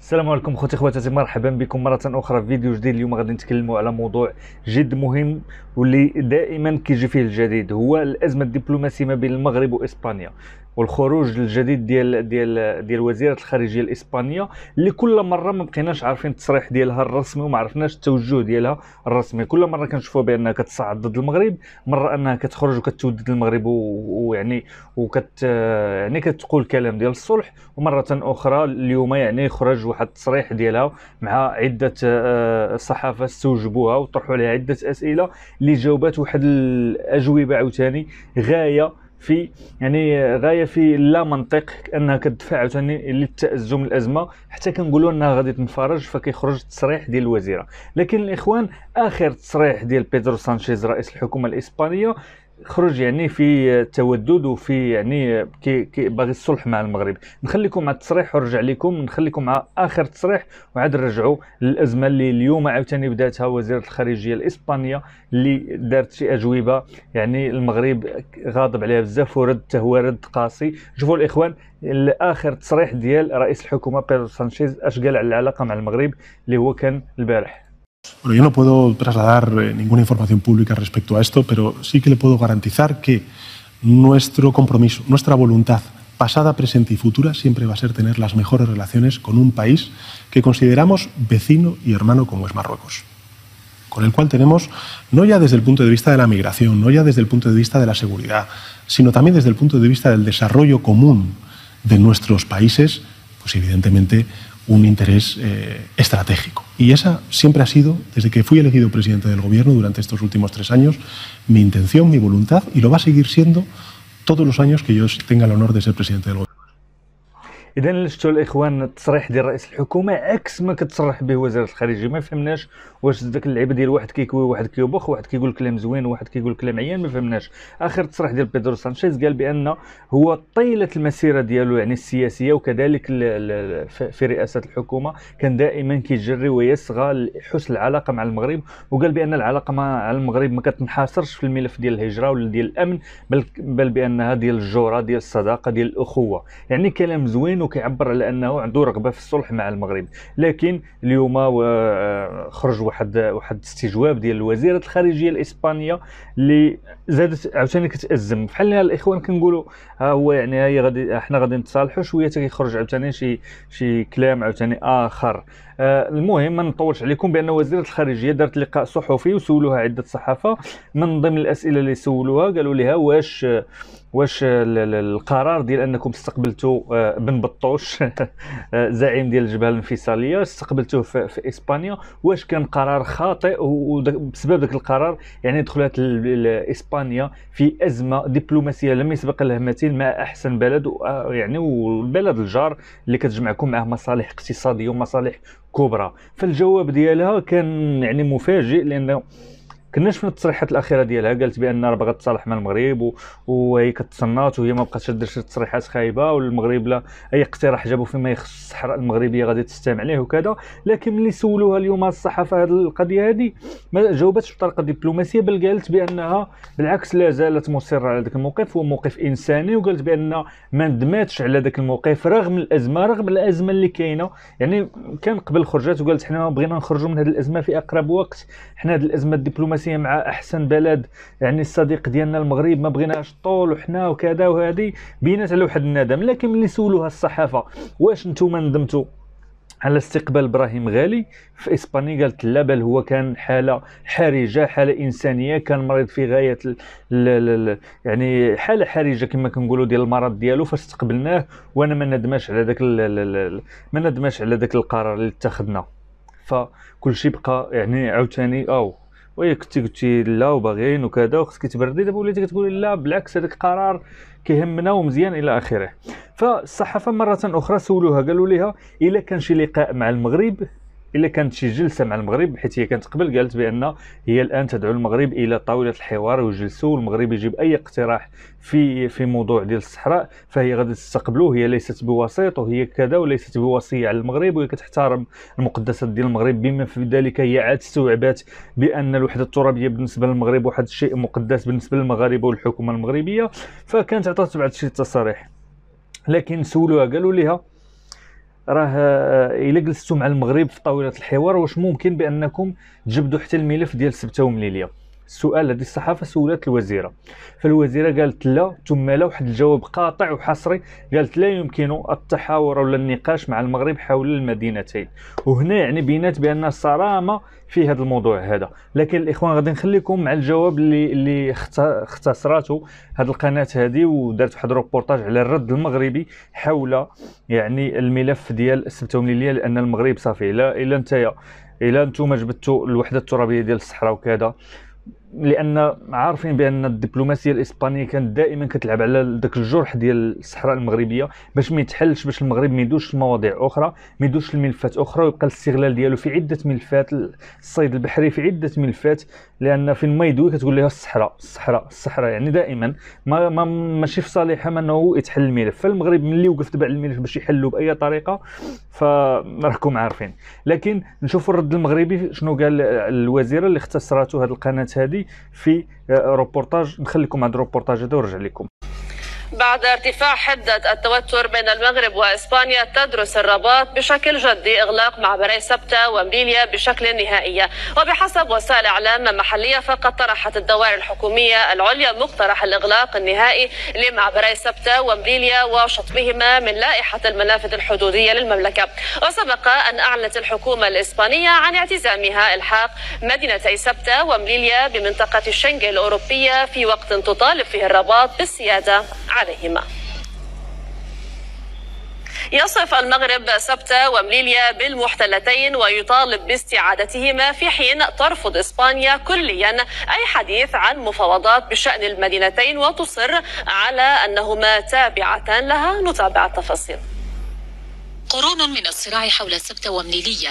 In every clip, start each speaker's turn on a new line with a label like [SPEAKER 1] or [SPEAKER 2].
[SPEAKER 1] السلام عليكم خوتي خواتاتي مرحبا بكم مره اخرى في فيديو جديد اليوم غادي نتكلموا على موضوع جد مهم واللي دائما كيجي فيه الجديد هو الازمه الدبلوماسيه ما بين المغرب واسبانيا والخروج الجديد ديال ديال ديال وزيره الخارجيه الاسبانيه اللي كل مره ما بقيناش عارفين التصريح ديالها الرسمي وما عرفناش التوجه ديالها الرسمي كل مره كنشوفوها بانها كتصعد ضد المغرب مره انها كتخرج وكتودد المغرب ويعني وكت يعني كتقول كلام ديال الصلح ومره اخرى اليوم يعني خرج واحد التصريح ديالها مع عده آه، صحافه استوجبوها وطرحوا عليها عده اسئله اللي جاوبات واحد الاجوبه عاوتاني غايه في يعني غايه في لا منطق انها كتدفع عاوتاني للتازم الازمه حتى كنقولوا انها غادي تنفرج فكيخرج التصريح ديال الوزيره لكن الاخوان اخر تصريح ديال بيدرو سانشيز رئيس الحكومه الاسبانيه خرج يعني في تودد وفي يعني كي, كي باغي الصلح مع المغرب نخليكم مع التصريح ونرجع لكم نخليكم مع اخر تصريح وعاد نرجعوا للازمه اللي اليوم عاوتاني بداتها وزيره الخارجيه الاسبانيه اللي دارت شي اجوبه يعني المغرب غاضب عليها بزاف ورد هو رد قاسي شوفوا الاخوان الاخر تصريح ديال رئيس الحكومه بيدرو سانشيز اش قال على العلاقه مع المغرب اللي هو كان البارح Bueno, yo no puedo trasladar eh, ninguna información pública respecto a esto, pero sí que le puedo garantizar que nuestro compromiso, nuestra voluntad pasada, presente y futura siempre va a ser tener las mejores relaciones con un país que consideramos vecino y hermano como es Marruecos con el cual tenemos, no ya desde el punto de vista de la migración, no ya desde el punto de vista de la seguridad, sino también desde el punto de vista del desarrollo común de nuestros países, pues evidentemente un interés eh, estratégico. Y esa siempre ha sido, desde que fui elegido presidente del Gobierno durante estos últimos tres años, mi intención, mi voluntad, y lo va a seguir siendo todos los años que yo tenga el honor de ser presidente del Gobierno. اذا شفتوا الاخوان التصريح ديال رئيس الحكومه عكس ما كتصرح به وزاره الخارجيه ما فهمناش واش ذاك اللعيبه ديال واحد كيكوي واحد كيوبخ واحد كيقول كلام زوين واحد كيقول كلام عيان ما فهمناش اخر تصريح ديال بيدرو سانشيز قال بان هو طيله المسيره ديالو يعني السياسيه وكذلك في رئاسه الحكومه كان دائما كيجري ويصغى لحسن العلاقه مع المغرب وقال بان العلاقه مع المغرب ما كتنحصرش في الملف ديال الهجره ولا ديال الامن بل بل بانها ديال الجوره ديال الصداقه ديال الاخوه يعني كلام زوين كيبين وكيعبر على انه عنده رغبه في الصلح مع المغرب لكن اليوم آه، خرج واحد واحد استجواب ديال وزيره الخارجيه الاسبانيه اللي زادت عاوتاني كتازم بحال الاخوان كنقولوا ها هو يعني هي غادي احنا غادي نتصالحوا شويه تيخرج عاوتاني شي شي كلام عاوتاني اخر آه، المهم ما نطولش عليكم بان وزيره الخارجيه دارت لقاء صحفي وسولوها عده صحافه من ضمن الاسئله اللي سولوها قالوا لها واش واش القرار ديال انكم استقبلتوا آه، بن بطوش آه، زعيم ديال الجبهه الانفصاليه استقبلتوه في اسبانيا واش كان قرار خاطئ وبسبب ذاك القرار يعني دخلت اسبانيا في ازمه دبلوماسيه لم يسبق لها مثيل مع احسن بلد آه، يعني والبلد الجار اللي كتجمعكم معه مصالح اقتصاديه ومصالح كبرى فالجواب ديالها كان يعني مفاجئ لانه كنا شفنا التصريحات الاخيره ديالها قالت بان راه باغا تصالح مع المغرب وهي كتصنت وهي ما بقاتش دير شي تصريحات خايبه والمغرب لا اي اقتراح جابوا فيما يخص الصحراء المغربيه غادي تستمع ليه وكذا لكن ملي سولوها اليوم الصحافه هذه القضيه هذه ما جاوبتش بطريقه دبلوماسيه بل قالت بانها بالعكس لا زالت مصره على ذاك الموقف هو موقف انساني وقالت بان ما ندماتش على ذاك الموقف رغم الازمه رغم الازمه اللي كاينه يعني كان قبل خرجت وقالت حنا بغينا نخرجوا من هذه الازمه في اقرب وقت حنا هذه الازمه الدبلوماسيه دبلوماسيه مع احسن بلد يعني الصديق ديالنا المغرب ما بغيناش الطول وحنا وكذا وهذه بينات على واحد الندم لكن ملي سولوها الصحافه واش نتوما ندمتوا على استقبال ابراهيم غالي في اسبانيا قالت لا بل هو كان حاله حرجه حاله انسانيه كان مريض في غايه الـ الـ الـ يعني حاله حرجه كما كنقولوا ديال المرض ديالو فاستقبلناه وانا ما ندماش على ذاك ما ندماش على ذاك القرار اللي اتخذنا فكل شيء بقى يعني عاوتاني او وي كنتي قلتي لا وباغيين وكذا وخصك تبردي دابا وليتي كتقولي لا بالعكس هذاك القرار كيهمنا ومزيان الى اخره فالصحافه مره اخرى سولوها قالوا لها الا كان شي لقاء مع المغرب الا كانت شي جلسه مع المغرب حيت هي كانت قبل قالت بان هي الان تدعو المغرب الى طاوله الحوار وجلسوا والمغرب يجيب اي اقتراح في في موضوع ديال الصحراء فهي غادي تستقبلوه هي ليست بوسيط وهي كذا وليست بوصيه على المغرب وهي كتحترم المقدسات ديال المغرب بما في ذلك هي عاد استوعبات بان الوحده الترابيه بالنسبه للمغرب واحد الشيء مقدس بالنسبه للمغاربه والحكومه المغربيه فكانت عطات بعض الشيء التصاريح لكن سولوها قالوا لها راه آه، الا جلستوا مع المغرب في طاوله الحوار واش ممكن بانكم تجبدوا حتى الملف ديال سبته ومليليه السؤال الذي الصحافه سولت الوزيره فالوزيره قالت لا ثم لا واحد الجواب قاطع وحصري قالت لا يمكن التحاور ولا النقاش مع المغرب حول المدينتين وهنا يعني بينات بان الصرامه في هذا الموضوع هذا لكن الاخوان غادي نخليكم مع الجواب اللي اللي اختصرته هذه القناه هذه ودارت واحد الروبورتاج على الرد المغربي حول يعني الملف ديال السبتومليليه لان المغرب صافي لا الا انت الا انتم جبدتوا الوحده الترابيه ديال الصحراء وكذا لان عارفين بان الدبلوماسيه الاسبانيه كانت دائما كتلعب على ذاك الجرح ديال الصحراء المغربيه باش ما يتحلش باش المغرب ما يدوش لمواضيع اخرى ما يدوش لملفات اخرى ويبقى الاستغلال ديالو في عده ملفات الصيد البحري في عده ملفات لان فين ما يدوي كتقول لها الصحراء الصحراء الصحراء يعني دائما ما, ما ماشي في صالحهم انه يتحل الملف فالمغرب ملي وقف تبع الملف باش يحلو باي طريقه فراكم عارفين لكن نشوفوا الرد المغربي شنو قال الوزيره اللي اختصرته هذه القناه هذه في روبورتاج آه، نخليكم عند روبورتاج هذا ورجع لكم بعد ارتفاع حدة التوتر بين المغرب وإسبانيا تدرس الرباط بشكل جدي إغلاق معبري سبتة ومليليا بشكل نهائي وبحسب وسائل إعلام محلية فقد طرحت الدوائر الحكومية العليا مقترح الإغلاق النهائي لمعبري سبتة ومليليا وشطبهما من لائحة المنافذ الحدودية للمملكة وسبق أن أعلنت الحكومة الإسبانية عن اعتزامها إلحاق مدينتي سبتة ومليليا بمنطقة الشنغن الأوروبية في وقت تطالب فيه الرباط بالسيادة على عليهما يصف المغرب سبتة ومليليا بالمحتلتين ويطالب باستعادتهما في حين ترفض إسبانيا كليا أي حديث عن مفاوضات بشأن المدينتين وتصر على أنهما تابعتان لها نتابع التفاصيل قرون من الصراع حول سبتة ومليلية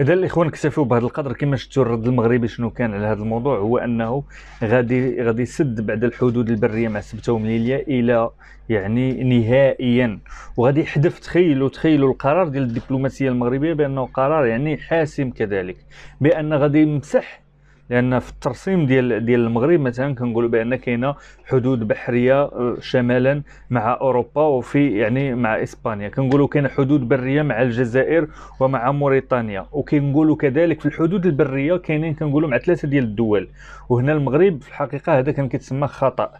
[SPEAKER 1] اذا الاخوان اكتفوا بهذا القدر كما شفتوا الرد المغربي شنو كان على هذا الموضوع هو انه غادي غادي يسد بعد الحدود البريه مع سبته ومليليا الى يعني نهائيا وغادي يحذف تخيلوا تخيلوا القرار ديال الدبلوماسيه المغربيه بانه قرار يعني حاسم كذلك بان غادي يمسح لان في الترسيم ديال ديال المغرب مثلا كنقولوا بان كاينه حدود بحريه آه، شمالا مع اوروبا وفي يعني مع اسبانيا كنقولوا كاين حدود بريه مع الجزائر ومع موريتانيا وكنقولوا كذلك في الحدود البريه كاينين كنقولوا مع ثلاثه ديال الدول وهنا المغرب في الحقيقه هذا كان كيتسمى خطا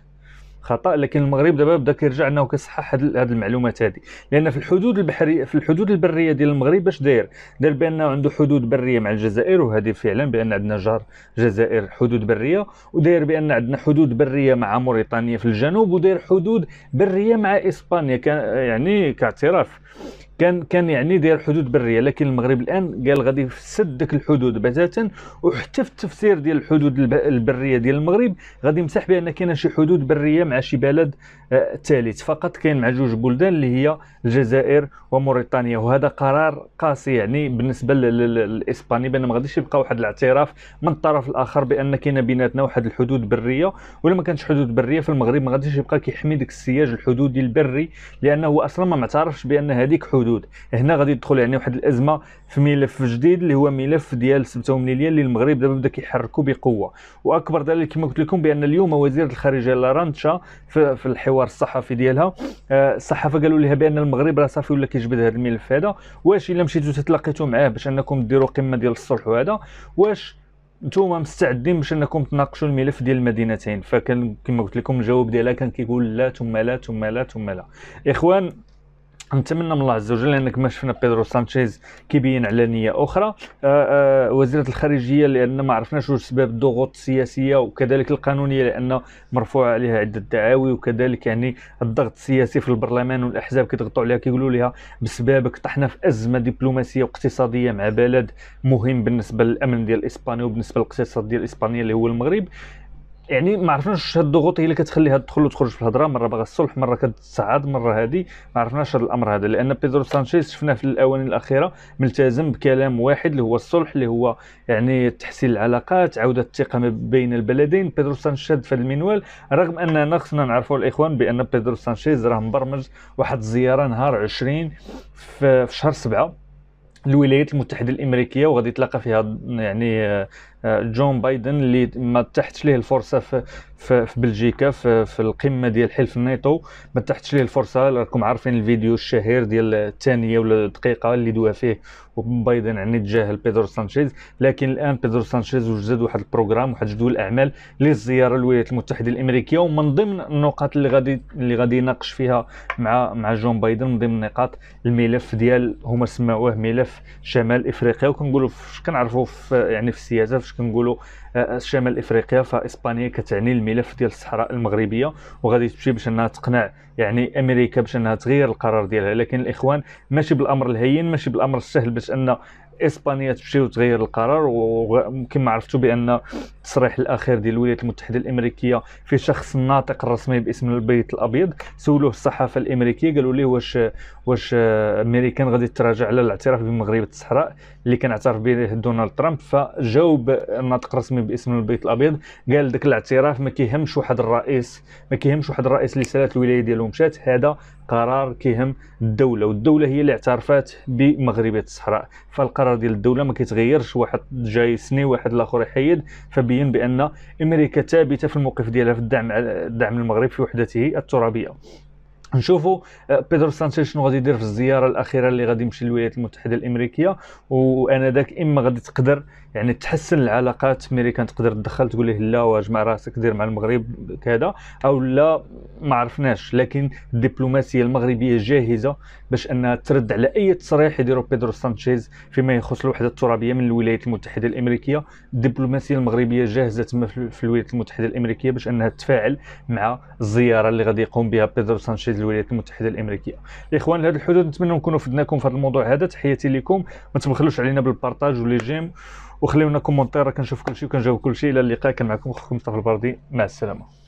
[SPEAKER 1] خطا لكن المغرب دابا بدا كيرجع انه كيصحح هذه المعلومات هذه لان في الحدود البحريه في الحدود البريه ديال المغرب اش داير دار بانه عنده حدود بريه مع الجزائر وهذه فعلا بان عندنا جار جزائر حدود بريه وداير بان عندنا حدود بريه مع موريتانيا في الجنوب وداير حدود بريه مع اسبانيا يعني كاعتراف كان كان يعني داير حدود بريه لكن المغرب الان قال غادي يسد ديك الحدود بتاتا وحتى في التفسير ديال الحدود البريه ديال المغرب غادي يمسح بان كاينه شي حدود بريه مع شي بلد آه، ثالث فقط كاين مع جوج بلدان اللي هي الجزائر وموريتانيا وهذا قرار قاسي يعني بالنسبه للاسباني بان ما غاديش يبقى واحد الاعتراف من الطرف الاخر بان كاينه بيناتنا واحد الحدود بريه ولا ما كانتش حدود بريه في المغرب ما غاديش يبقى كيحمي ديك السياج الحدودي البري لانه اصلا ما معترفش بان هذيك حدود الحدود هنا غادي تدخل يعني واحد الازمه في ملف جديد اللي هو ملف ديال سبته ومنيليه اللي المغرب دابا بدا كيحركوا بقوه واكبر دليل كما قلت لكم بان اليوم وزير الخارجيه لارانتشا في, في الحوار الصحفي ديالها آه، الصحافه قالوا لها بان المغرب راه صافي ولا كيجبد هذا الملف هذا واش الا مشيتو تلاقيتو معاه باش انكم ديروا قمه ديال الصلح وهذا واش نتوما مستعدين باش انكم تناقشوا الملف ديال المدينتين فكان كما قلت لكم الجواب ديالها كان كيقول لا ثم لا ثم لا ثم لا اخوان نتمنى من الله عز وجل لانك ما شفنا بيدرو سانشيز كيبين على نيه اخرى آه، آه، وزيره الخارجيه لان ما عرفناش واش سبب الضغوط السياسيه وكذلك القانونيه لان مرفوع عليها عده دعاوي وكذلك يعني الضغط السياسي في البرلمان والاحزاب كيضغطوا عليها كيقولوا لها بسببك طحنا في ازمه دبلوماسيه واقتصاديه مع بلد مهم بالنسبه للامن ديال اسبانيا وبالنسبه للاقتصاد ديال اسبانيا اللي هو المغرب يعني ما عرفناش هاد الضغوط هي اللي كتخليها تدخل وتخرج في الهضره مره باغا الصلح مره كتصعد مره هذه ما عرفناش هاد الامر هذا لان بيدرو سانشيز شفناه في الاواني الاخيره ملتزم بكلام واحد اللي هو الصلح اللي هو يعني تحسين العلاقات عوده الثقه بين البلدين بيدرو سانشيز في المنوال رغم اننا خصنا نعرفوا الاخوان بان بيدرو سانشيز راه مبرمج واحد الزياره نهار 20 في شهر سبعة الولايات المتحده الامريكيه وغادي يتلاقى فيها يعني جون بايدن اللي ما تحتش ليه الفرصه في في, في بلجيكا في, في القمه ديال حلف الناتو ما تحتش ليه الفرصه راكم عارفين الفيديو الشهير ديال الثانيه ولا الدقيقه اللي دوا فيه بايدن يعني تجاهل بيدرو سانشيز لكن الان بيدرو سانشيز وجد واحد البروغرام واحد جدول اعمال للزياره للولايات المتحده الامريكيه ومن ضمن النقاط اللي غادي اللي غادي يناقش فيها مع مع جون بايدن من ضمن النقاط الملف ديال هما سماوه ملف شمال افريقيا وكنقولوا كنعرفوا يعني في السياسه في باش كنقولوا آه، آه، شمال افريقيا فاسبانيا كتعني الملف ديال الصحراء المغربيه وغادي تمشي باش انها تقنع يعني امريكا باش انها تغير القرار ديالها لكن الاخوان ماشي بالامر الهين ماشي بالامر السهل باش ان اسبانيا تمشي وتغير القرار وكما عرفتوا بان التصريح الاخير ديال الولايات المتحده الامريكيه في شخص الناطق الرسمي باسم البيت الابيض سولوه الصحافه الامريكيه قالوا ليه واش واش امريكان غادي تراجع على الاعتراف بمغرب الصحراء اللي كنعترف به دونالد ترامب فجاوب الناطق الرسمي باسم البيت الابيض قال ذاك الاعتراف ما كيهمش واحد الرئيس ما كيهمش واحد الرئيس اللي سالات الولايه ديالو مشات هذا قرار كيهم الدوله والدوله هي اللي اعترفات بمغربيه الصحراء فالقرار ديال الدوله ما كيتغيرش واحد جاي سني واحد الاخر يحيد فبين بان امريكا ثابته في الموقف ديالها في الدعم الدعم المغرب في وحدته الترابيه نشوفوا أه، بيدرو سانشيز شنو غادي يدير في الزياره الاخيره اللي غادي يمشي للولايات المتحده الامريكيه وانا ذاك اما غادي تقدر يعني تحسن العلاقات امريكا تقدر تدخل تقول له لا واجمع راسك دير مع المغرب كذا او لا ما عرفناش لكن الدبلوماسيه المغربيه جاهزه باش انها ترد على اي تصريح يديرو بيدرو سانشيز فيما يخص الوحده الترابيه من الولايات المتحده الامريكيه الدبلوماسيه المغربيه جاهزه تما في الولايات المتحده الامريكيه باش انها تتفاعل مع الزياره اللي غادي يقوم بها بيدرو سانشيز الولايات المتحده الامريكيه الاخوان لهذا الحدود نتمنى نكونوا فدناكم في هذا الموضوع هذا تحياتي لكم ما تبخلوش علينا بالبارطاج ولي جيم وخليونا كومونتير كنشوف كلشي وكنجاوب كلشي الى اللقاء كان معكم اخوكم مصطفى البردي مع السلامه